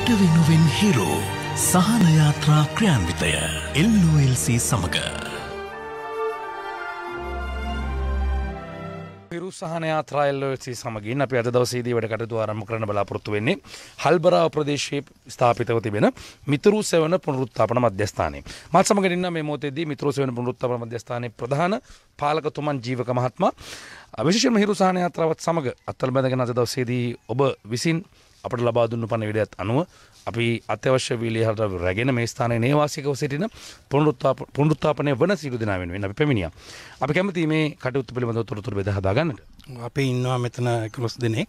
රට වෙනුවෙන් හිරෝ සහනයාත්‍රා ක්‍රියාන්විතය එල්ලෝල්සි සමඟ. සහනයාත්‍රයිල්ලෝසි සමගින් අප අද දවසේදී වැඩ කටතු ආරම්භ කරන බලාපොරොත්තු වෙන්නේ හල්බරාව ප්‍රදේශයේ ස්ථාපිතව තිබෙන මිතුරු සෙවන පුනරුත්ථාපන මධ්‍යස්ථානයේ මාත් සමග ඉන්න මේ මොහොතේදී මිතුරු සෙවන පුනරුත්ථාපන මධ්‍යස්ථානයේ ප්‍රධාන පාලකතුමන් ජීවක මහත්මයා විශේෂයෙන්ම හිරු සහනයාත්‍රාවත් සමග අත්වල බැඳගෙන අද දවසේදී ඔබ විසින් අපට ලබා දුන්න පණිවිඩයත් අනුව අපි අත්‍යවශ්‍ය වීලිය හරට රැගෙන මේ ස්ථානයේ නේවාසිකව සිටින පුනරුත්ථාපනය වන සියලු දෙනා වෙනුවෙන් අපි පැමිණියා. අපි කැමති මේ කටයුතු පිළිබඳව තොරතුරු බෙදා හදා ගන්නට. අපි ඉන්නවා මෙතන එකලොස් දෙනෙක්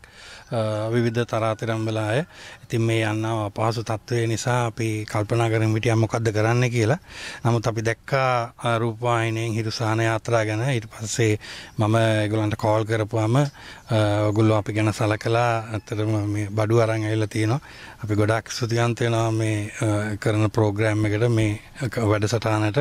විවිධ තරාතිරම් වෙලා අය. ඉතින් මේ යන්නව අපහසු තත්ත්වය නිසා අපි කල්පනා කරමින් හිටියා මොකද්ද කරන්න කියලා. නමුත් අපි දැක්කා රූපවාහිනියෙන් හිරුසාන යාත්‍රා ගැන. ඊට පස්සේ මම ඒගොල්ලන්ට කෝල් කරපුවාම ඔයගොල්ලෝ අපි ගැන සලකලා අතරම මේ බඩු අරන් ඇවිල්ලා තියෙනවා. අපි ගොඩාක් ස්තුතිවන්ත වෙනවා මේ කරන ප්‍රෝග්‍රෑම් එකට මේ වැඩසටහනට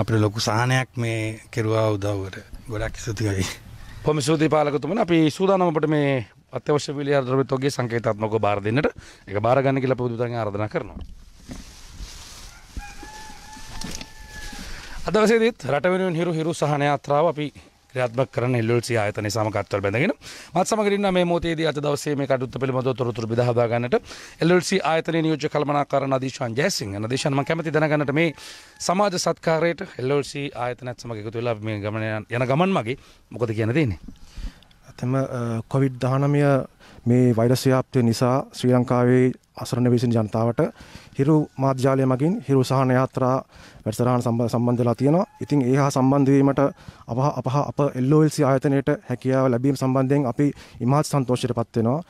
අපිට ලොකු සහනයක් මේ කෙරුවා උදව්වට. ගොඩක් ස්තුතියි. පොමිසූති පාලකතුමන අපි සූදානමට මේ අත්‍යවශ්‍ය විලි අර්ද්‍රවිතෝගේ සංකේතාත්මක බාර දෙන්නට එක බාරගන්න කියලා පුදුතන් ආරාධනා කරනවා. අදවසේදීත් රට වෙනුවෙන් හිරු හිරු සහන යාත්‍රාව අපි ක්‍රියාත්මක කරන LLC ආයතනයේ සමගත්වල් බැඳගෙන මත් සමග ඉන්න මේ මොහොතේදී අද දවසේ මේ කටයුත්ත පිළිබඳව තොරතුරු බෙදා හදා ගන්නට LLC ආයතනයේ නියෝජ්‍ය කළමනාකරන අධීශාන් ජයසිංහ අධීශාන් මම කැමති දැනගන්නට මේ සමාජ සත්කාරයට LLC ආයතනයත් සමග එකතු වෙලා මේ ගමන යන ගමන් මගේ මොකද කියන දෙන්නේ ඇතම කොවිඩ් 19 මේ වෛරස් ව්‍යාප්තිය නිසා ශ්‍රී ලංකාවේ අසරණ වෙසින් ජනතාවට හිරු මාධ්‍යාලය මගින් හිරු සහන යාත්‍රා වැඩසටහන සම්බන්ධ වෙලා තියෙනවා. ඉතින් ඒ හා සම්බන්ධ වීමට අපහ අපහ අප LOLC ආයතනයට හැකියාව ලැබීම සම්බන්ධයෙන් අපි ඉමහත් සන්තෝෂයටපත් වෙනවා.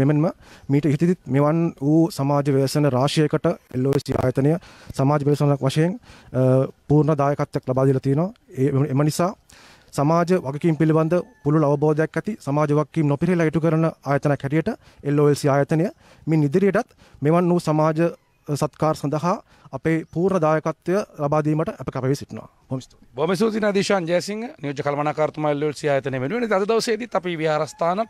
මෙමෙන්ම මීට ඉදිරිත් මෙවන් වූ සමාජ ව්‍යසන රාශියකට LOLC ආයතනය සමාජ ව්‍යසනක් වශයෙන් පූර්ණ දායකත්වයක් ලබා දීලා තියෙනවා. එම නිසා සමාජ වගකීම් පිළිබඳ පුළුල් අවබෝධයක් ඇති සමාජ වගකීම් නොපිරිහෙලා ඉටු කරන ආයතනයක් හැටියට LOLC ආයතනය මින් ඉදිරියටත් මෙවන් වූ සමාජ සත්කාර සඳහා අපේ පූර්ණ දායකත්වය ලබා දීමට අප කැපවී සිටිනවා. බොම සූති අදේශන් ජයසිංහ නියෝජ කල්මනාකාර්තුම එල්ලල්සි ආයතන වෙනුවනි අද දවසේදී අපි විහාරස්ථාන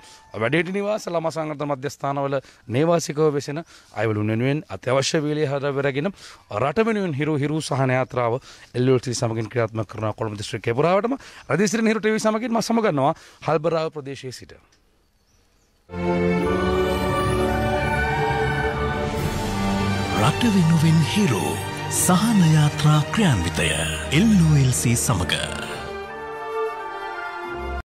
වැඩේට නිවාස ළම සංගත මධ්‍යස්ථානවල නේවාසිකව වෙසෙන අයවලුන් වෙනුවෙන් අත්‍යවශ්‍ය වේලේ හදවරගෙන රට වෙනුවෙන් හිරු හිරු සහන යාත්‍රාව එල්ලල්සි සමගින් ක්‍රියාත්මක කරන කොළඹ දිස්ත්‍රික් කේපුරාවටම රදේශිර නිරු ටීවී සමගින් මම සමගන්නවා හල්බරාව ප්‍රදේශයේ සිට රට වෙනුවෙන් හිරෝ සහන යාත්‍රා ක්‍රියාන්විතය එල්ලෝල්C සමඟ